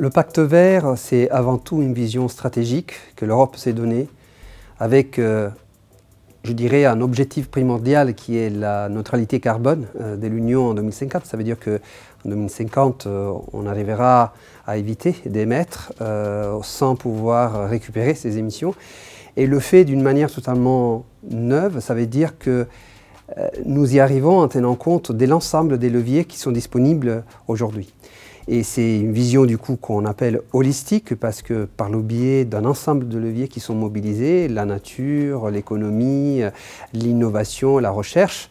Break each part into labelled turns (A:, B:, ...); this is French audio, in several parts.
A: Le pacte vert, c'est avant tout une vision stratégique que l'Europe s'est donnée avec, euh, je dirais, un objectif primordial qui est la neutralité carbone euh, de l'Union en 2050. Ça veut dire qu'en 2050, euh, on arrivera à éviter d'émettre sans pouvoir récupérer ces émissions. Et le fait d'une manière totalement neuve, ça veut dire que euh, nous y arrivons en tenant compte de l'ensemble des leviers qui sont disponibles aujourd'hui. Et c'est une vision du coup qu'on appelle holistique parce que par le biais d'un ensemble de leviers qui sont mobilisés, la nature, l'économie, l'innovation, la recherche,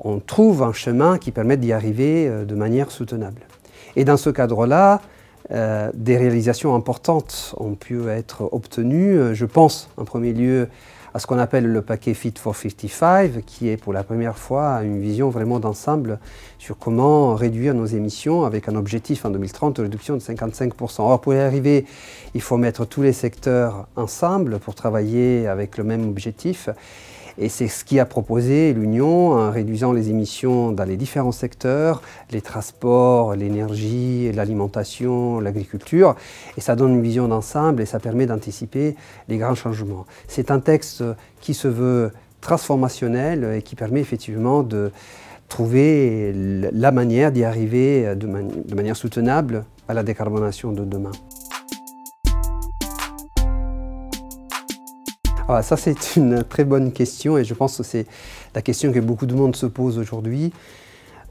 A: on trouve un chemin qui permet d'y arriver euh, de manière soutenable. Et dans ce cadre-là, euh, des réalisations importantes ont pu être obtenues. Euh, je pense en premier lieu à ce qu'on appelle le paquet Fit for 55, qui est pour la première fois une vision vraiment d'ensemble sur comment réduire nos émissions avec un objectif en 2030 de réduction de 55%. Or, pour y arriver, il faut mettre tous les secteurs ensemble pour travailler avec le même objectif. Et c'est ce qui a proposé l'Union en réduisant les émissions dans les différents secteurs, les transports, l'énergie, l'alimentation, l'agriculture. Et ça donne une vision d'ensemble et ça permet d'anticiper les grands changements. C'est un texte qui se veut transformationnel et qui permet effectivement de trouver la manière d'y arriver de, de manière soutenable à la décarbonation de demain. Ah, ça, c'est une très bonne question et je pense que c'est la question que beaucoup de monde se pose aujourd'hui.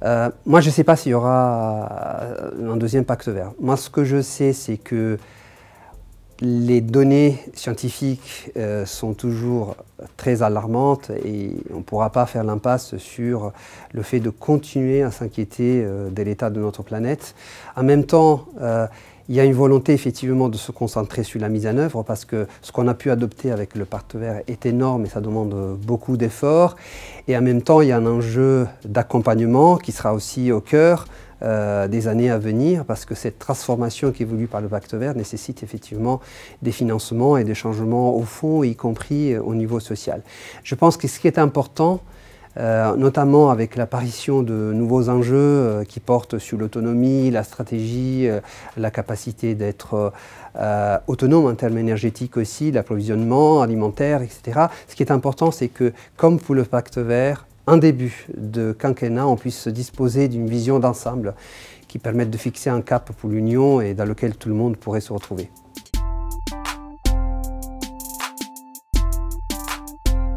A: Euh, moi, je ne sais pas s'il y aura euh, un deuxième pacte vert. Moi, ce que je sais, c'est que les données scientifiques euh, sont toujours très alarmantes et on ne pourra pas faire l'impasse sur le fait de continuer à s'inquiéter de l'état de notre planète. En même temps, il y a une volonté effectivement de se concentrer sur la mise en œuvre parce que ce qu'on a pu adopter avec le pacte vert est énorme et ça demande beaucoup d'efforts. Et en même temps, il y a un enjeu d'accompagnement qui sera aussi au cœur euh, des années à venir parce que cette transformation qui est voulue par le pacte vert nécessite effectivement des financements et des changements au fond, y compris euh, au niveau social. Je pense que ce qui est important, euh, notamment avec l'apparition de nouveaux enjeux euh, qui portent sur l'autonomie, la stratégie, euh, la capacité d'être autonome en termes énergétiques aussi, l'approvisionnement alimentaire, etc. Ce qui est important, c'est que, comme pour le pacte vert, un début de quinquennat, on puisse disposer d'une vision d'ensemble qui permette de fixer un cap pour l'Union et dans lequel tout le monde pourrait se retrouver.